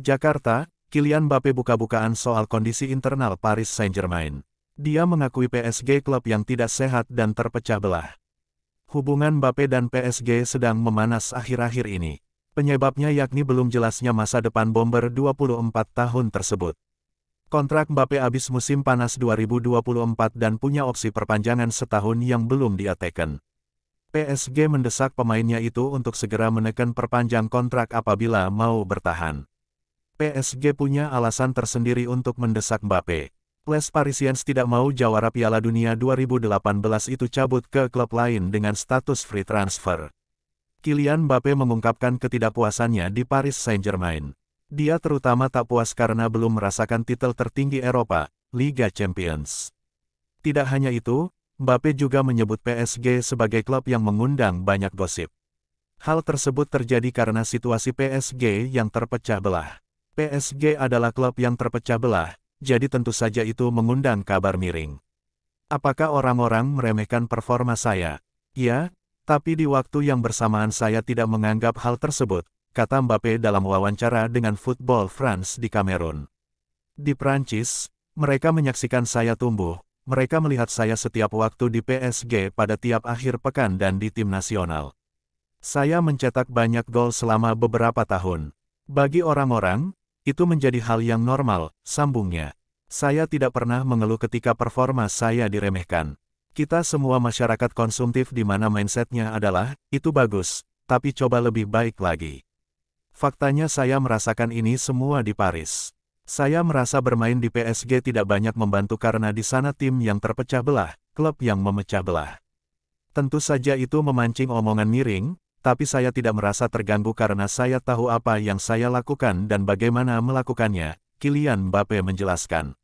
Jakarta, Kylian Mbappe buka-bukaan soal kondisi internal Paris Saint-Germain. Dia mengakui PSG klub yang tidak sehat dan terpecah belah. Hubungan Mbappe dan PSG sedang memanas akhir-akhir ini. Penyebabnya yakni belum jelasnya masa depan bomber 24 tahun tersebut. Kontrak Mbappe habis musim panas 2024 dan punya opsi perpanjangan setahun yang belum dia teken. PSG mendesak pemainnya itu untuk segera menekan perpanjang kontrak apabila mau bertahan. PSG punya alasan tersendiri untuk mendesak Mbappe. Les Parisiens tidak mau jawara Piala Dunia 2018 itu cabut ke klub lain dengan status free transfer. Kylian Mbappe mengungkapkan ketidakpuasannya di Paris Saint-Germain. Dia terutama tak puas karena belum merasakan titel tertinggi Eropa, Liga Champions. Tidak hanya itu, Mbappe juga menyebut PSG sebagai klub yang mengundang banyak gosip. Hal tersebut terjadi karena situasi PSG yang terpecah belah. PSG adalah klub yang terpecah belah, jadi tentu saja itu mengundang kabar miring. Apakah orang-orang meremehkan performa saya? Ya, tapi di waktu yang bersamaan saya tidak menganggap hal tersebut, kata Mbappe dalam wawancara dengan Football France di Kamerun. Di Prancis, mereka menyaksikan saya tumbuh, mereka melihat saya setiap waktu di PSG pada tiap akhir pekan dan di tim nasional. Saya mencetak banyak gol selama beberapa tahun. Bagi orang-orang, itu menjadi hal yang normal, sambungnya. Saya tidak pernah mengeluh ketika performa saya diremehkan. Kita semua masyarakat konsumtif di mana mindsetnya adalah, itu bagus, tapi coba lebih baik lagi. Faktanya saya merasakan ini semua di Paris. Saya merasa bermain di PSG tidak banyak membantu karena di sana tim yang terpecah belah, klub yang memecah belah. Tentu saja itu memancing omongan miring, tapi saya tidak merasa terganggu karena saya tahu apa yang saya lakukan dan bagaimana melakukannya, Kilian Mbappe menjelaskan.